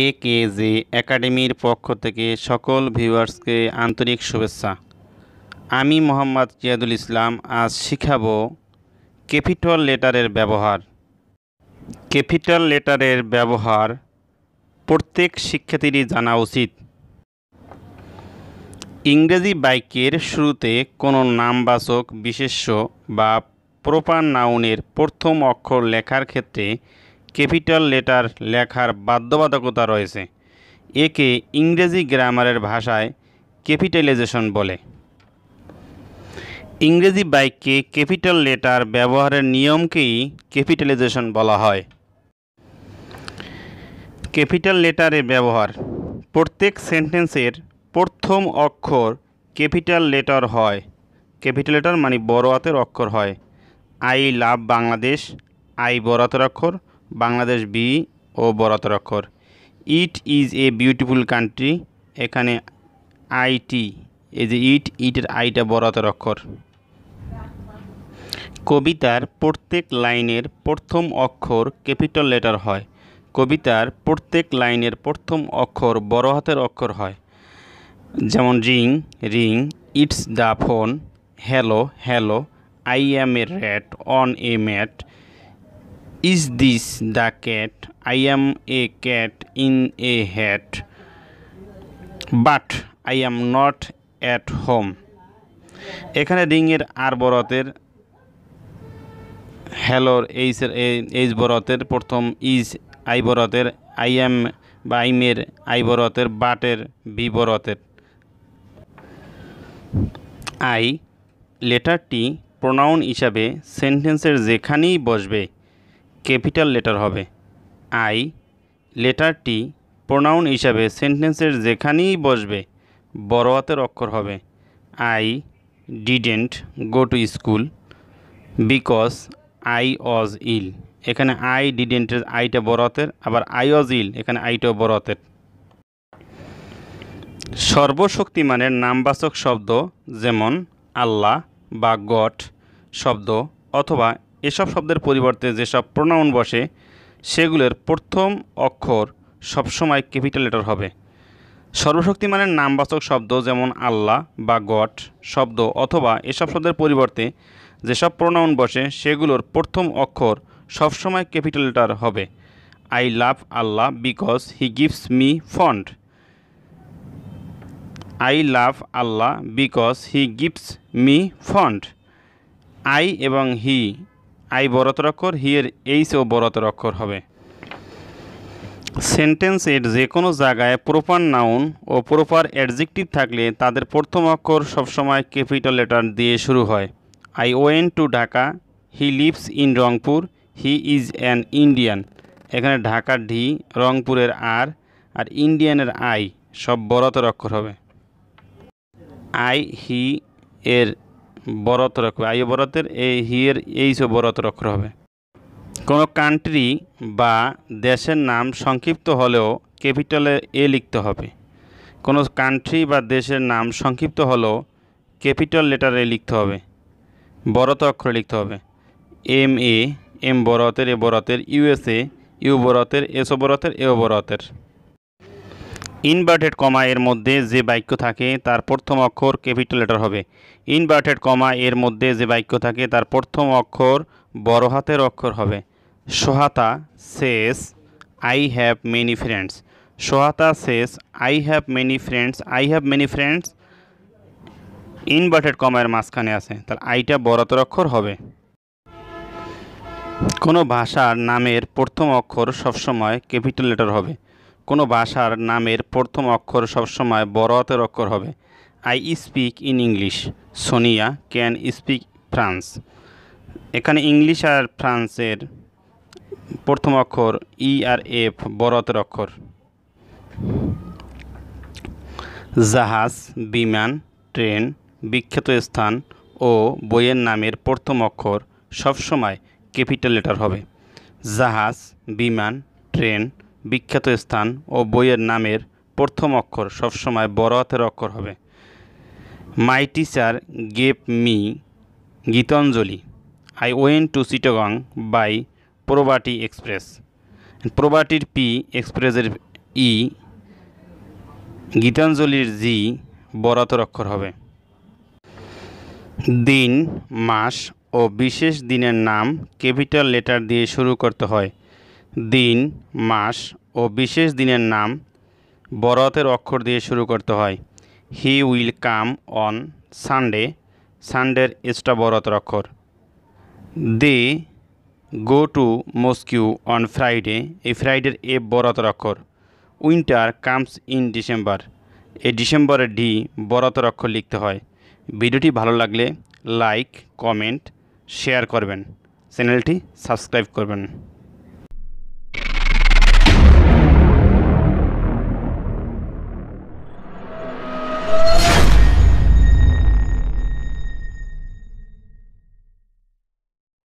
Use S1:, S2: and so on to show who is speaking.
S1: এ K J একাডেমির পক্ষ থেকে সকল ভিউয়ার্সকে আন্তরিক শুভেচ্ছা আমি মোহাম্মদ জিয়াদুল ইসলাম আজ শিখাব ক্যাপিটাল লেটারের ব্যবহার ক্যাপিটাল লেটারের ব্যবহার প্রত্যেক শিক্ষার্থীরই জানা উচিত ইংরেজি বাইকের শুরুতে কোনো নামবাচক বিশেষ্য বা প্রপার নাউনের প্রথম অক্ষর লেখার ক্ষেত্রে ক্যাপিটাল লেটার লেখার বাধ্যবাধকতা রয়েছে একে ইংরেজি গ্রামারের ভাষায় ক্যাপিটালাইজেশন বলে ইংরেজি বাইককে ক্যাপিটাল লেটার ব্যবহারের নিয়মকেই ক্যাপিটালাইজেশন বলা হয় ক্যাপিটাল লেটারের ব্যবহার প্রত্যেক সেন্টেন্সের প্রথম অক্ষর ক্যাপিটাল লেটার হয় ক্যাপিটাল লেটার মানে বড় হাতের অক্ষর হয় আই লাভ বাংলাদেশ আই বড় হাতের অক্ষর বাংলাদেশ বি ও বরাত অক্ষর it is a beautiful country এখানে আইটি এই যে ইট ইটের আইটা বরাত অক্ষর কবিতার প্রত্যেক লাইনের প্রথম অক্ষর ক্যাপিটাল লেটার হয় কবিতার প্রত্যেক লাইনের প্রথম অক্ষর বড় হাতের অক্ষর হয় যেমন ring ring it's the phone hello hello I am a rat on a mat is this the cat I am a cat in a hat but I am not at home এখানে রিংয়ের আর বরতের হ্যালোর এর H বরতের প্রথম is I বরতের I am বা আইমের আই বরতের বাটের বি বরতের আই লেটারটি প্রোনাউন হিসাবে সেন্টেন্সের যেখানেই বসবে ক্যাপিটাল লেটার হবে আই লেটারটি প্রোনাউন হিসাবে সেন্টেন্সের যেখানেই বসবে বড় হাতের অক্ষর হবে I didn't go to school because I was ill এখানে আই ডিডেন্টের আইটা বড় হাতের আবার আই অজ ইল এখানে আইটাও বড় হাতের সর্বশক্তিমানের নামবাচক শব্দ যেমন আল্লাহ বা গড শব্দ অথবা এসব শব্দের পরিবর্তে যেসব প্রোনাউন বসে সেগুলোর প্রথম অক্ষর সবসময় ক্যাপিটাল লেটার হবে সর্বশক্তিমানের নামবাচক শব্দ যেমন আল্লাহ বা গড শব্দ অথবা এসব শব্দের পরিবর্তে যেসব প্রোনাউন বসে সেগুলোর প্রথম অক্ষর সবসময় ক্যাপিটাল লেটার হবে I love Allah because he gives me food I love Allah because he gives me food I এবং হি আই বরত অক্ষর হিয়ের এইচ ও বরত অক্ষর হবে সেন্টেন্স এর যে কোনো জায়গায় প্রপার নাউন ও প্রপার অ্যাডজেক্টিভ থাকলে তাদের প্রথম অক্ষর সবসময় ক্যাপিটাল লেটার দিয়ে শুরু হয় I went to Dhaka he lives in Rangpur he is an Indian এখানে ঢাকার ঢি রংপুরের আর আর ইন্ডিয়ানের আই সব বড়তর অক্ষর হবে আই হি এর বরত রাখবে আইও বরতের এই হিয়ের এইসব বরত অক্ষর হবে কোনো কান্ট্রি বা দেশের নাম সংক্ষিপ্ত হলেও ক্যাপিটালে এ লিখতে হবে কোনো কান্ট্রি বা দেশের নাম সংক্ষিপ্ত হলেও ক্যাপিটাল লেটারে লিখতে হবে বরত অক্ষরে লিখতে হবে এম এ এম বরতের এ বরতের ইউএসএ ইউ বরতের এসও বরতের এও বরতের ইনভার্টেড কমা এর মধ্যে যে বাক্য থাকে তার প্রথম অক্ষর ক্যাপিটাল লেটার হবে ইনভার্টেড কমা এর মধ্যে যে বাক্য থাকে তার প্রথম অক্ষর বড় হাতের অক্ষর হবে Sohata says I have many friends Sohata says I have many friends I have many friends inverted এর মাঝখানে আছে তাহলে আইটা বড়তর অক্ষর হবে কোনো ভাষার নামের প্রথম অক্ষর সবসময় ক্যাপিটাল লেটার হবে কোনো ভাষার নামের প্রথম অক্ষর সবসময় বড় হাতের অক্ষর হবে I speak in English Sonia can speak France এখানে ইংলিশ আর ফ্রান্সের প্রথম অক্ষর ই e আর এফ বড় হাতের অক্ষর জাহাজ বিমান ট্রেন বিখ্যাত স্থান ও বইয়ের নামের প্রথম অক্ষর সবসময় ক্যাপিটাল লেটার হবে জাহাজ বিমান ট্রেন বিখ্যাত স্থান ও বইয়ের নামের প্রথম অক্ষর সবসময় বড় হাতের অক্ষর হবে my teacher gave me Gitanjali I went to Chittagong by Probati Express প্রোবাটির পি এক্সপ্রেসের ই গীতাঞ্জলির জি বরাতর অক্ষর হবে দিন মাস ও বিশেষ দিনের নাম ক্যাপিটাল লেটার দিয়ে শুরু করতে হয় দিন মাস ও বিশেষ দিনের নাম বরতের অক্ষর দিয়ে শুরু করতে হয় he will come on Sunday সানডের এস্টা বরত অক্ষর they go to mosque on Friday এই ফ্রাইডের এ বরত অক্ষর উইন্টার কামস ইন ডিসেম্বর এই ডিসেম্বরের ডি বরত অক্ষর লিখতে হয় ভিডিওটি ভালো লাগলে লাইক কমেন্ট শেয়ার করবেন চ্যানেলটি সাবস্ক্রাইব করবেন